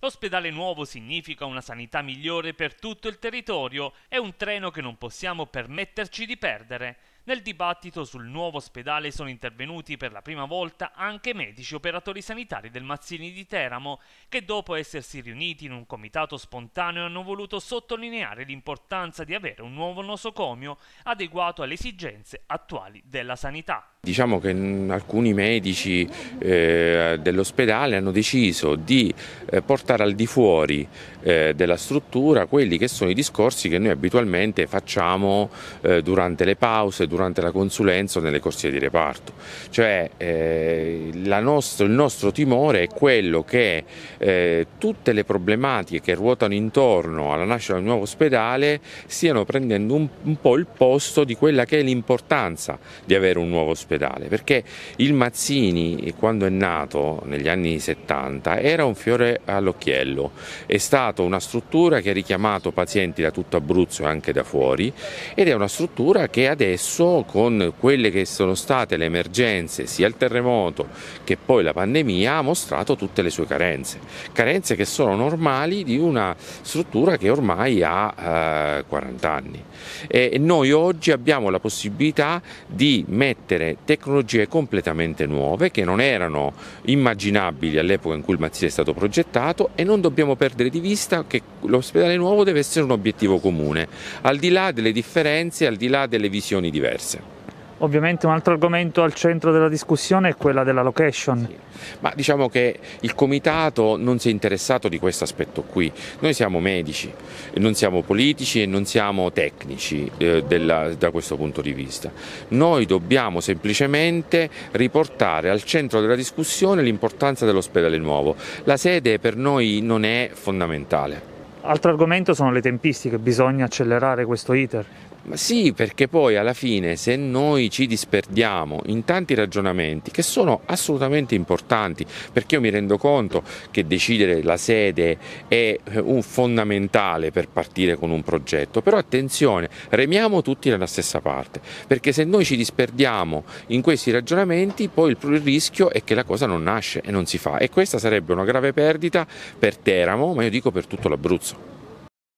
L'ospedale nuovo significa una sanità migliore per tutto il territorio, è un treno che non possiamo permetterci di perdere. Nel dibattito sul nuovo ospedale sono intervenuti per la prima volta anche medici operatori sanitari del Mazzini di Teramo, che dopo essersi riuniti in un comitato spontaneo hanno voluto sottolineare l'importanza di avere un nuovo nosocomio adeguato alle esigenze attuali della sanità. Diciamo che alcuni medici eh, dell'ospedale hanno deciso di eh, portare al di fuori eh, della struttura quelli che sono i discorsi che noi abitualmente facciamo eh, durante le pause, durante la consulenza o nelle corsie di reparto. Cioè eh, nostro, il nostro timore è quello che eh, tutte le problematiche che ruotano intorno alla nascita del nuovo ospedale stiano prendendo un, un po' il posto di quella che è l'importanza di avere un nuovo ospedale, perché il Mazzini quando è nato negli anni 70 era un fiore all'occhiello, è stata una struttura che ha richiamato pazienti da tutto Abruzzo e anche da fuori ed è una struttura che adesso modo con quelle che sono state le emergenze, sia il terremoto che poi la pandemia, ha mostrato tutte le sue carenze. Carenze che sono normali di una struttura che ormai ha eh, 40 anni. E noi oggi abbiamo la possibilità di mettere tecnologie completamente nuove che non erano immaginabili all'epoca in cui il Mazzini è stato progettato e non dobbiamo perdere di vista che l'ospedale nuovo deve essere un obiettivo comune, al di là delle differenze, al di là delle visioni diverse diverse. Ovviamente un altro argomento al centro della discussione è quella della location. Sì. Ma diciamo che il comitato non si è interessato di questo aspetto qui. Noi siamo medici, non siamo politici e non siamo tecnici eh, della, da questo punto di vista. Noi dobbiamo semplicemente riportare al centro della discussione l'importanza dell'ospedale nuovo. La sede per noi non è fondamentale. Altro argomento sono le tempistiche, bisogna accelerare questo iter. Ma sì, perché poi alla fine se noi ci disperdiamo in tanti ragionamenti che sono assolutamente importanti, perché io mi rendo conto che decidere la sede è eh, un fondamentale per partire con un progetto, però attenzione, remiamo tutti nella stessa parte, perché se noi ci disperdiamo in questi ragionamenti poi il rischio è che la cosa non nasce e non si fa e questa sarebbe una grave perdita per Teramo, ma io dico per tutto l'Abruzzo.